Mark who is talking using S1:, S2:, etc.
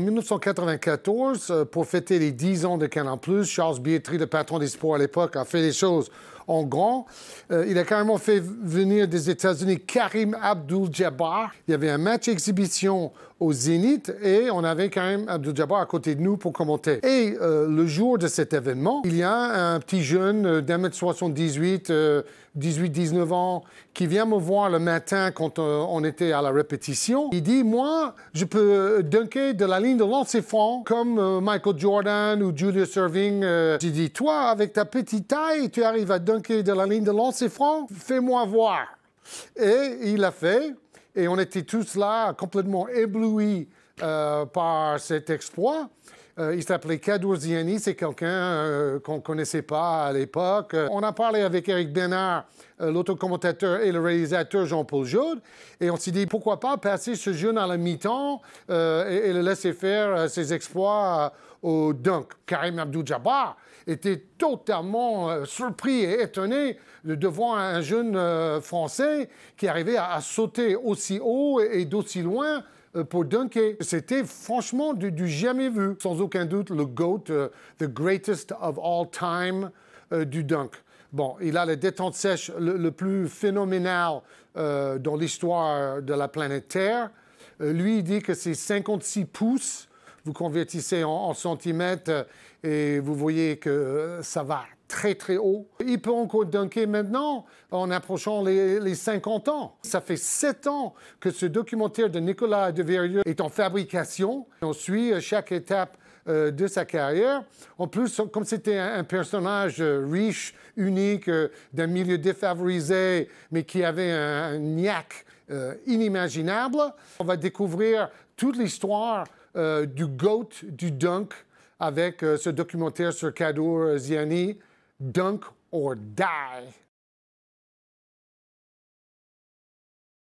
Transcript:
S1: En 1994, euh, pour fêter les 10 ans de plus, Charles Bietri, le patron des sports à l'époque, a fait les choses en grand. Euh, il a carrément fait venir des États-Unis Karim Abdul-Jabbar. Il y avait un match exhibition au Zénith et on avait Karim Abdul-Jabbar à côté de nous pour commenter. Et euh, le jour de cet événement, il y a un petit jeune euh, d'un mètre 78, 18-19 ans, qui vient me voir le matin quand on était à la répétition. Il dit, moi, je peux dunker de la ligne de lancer franc comme Michael Jordan ou Julius Irving. Je dis toi, avec ta petite taille, tu arrives à dunker de la ligne de l'ancien franc, fais-moi voir. Et il a fait, et on était tous là complètement éblouis euh, par cet exploit. Euh, il s'appelait Ziani. c'est quelqu'un euh, qu'on ne connaissait pas à l'époque. On a parlé avec Eric Bénard, l'autocommentateur et le réalisateur Jean-Paul Jaude, et on s'est dit pourquoi pas passer ce jeune à la mi-temps et, le laisser faire ses exploits au dunk. Karim Abdou-Jabbar était totalement surpris et étonné de voir un jeune Français qui arrivait à, sauter aussi haut et d'aussi loin. Euh, pour dunker. C'était franchement du, jamais vu. Sans aucun doute, le GOAT, euh, the greatest of all time euh, du dunk. Bon, il a la détente sèche le, plus phénoménal dans l'histoire de la planète Terre. lui, il dit que c'est 56 pouces vous convertissez en, centimètres euh, et vous voyez que euh, ça va très très haut. Il peut encore dunker maintenant en approchant les, 50 ans. Ça fait 7 ans que ce documentaire de Nicolas de est en fabrication. On suit euh, chaque étape de sa carrière. En plus, comme c'était un, personnage riche, unique, d'un milieu défavorisé, mais qui avait un, un niaque euh, inimaginable. On va découvrir toute l'histoire euh, du GOAT, du dunk, avec euh, ce documentaire sur Kadour Ziani, Dunk or Die.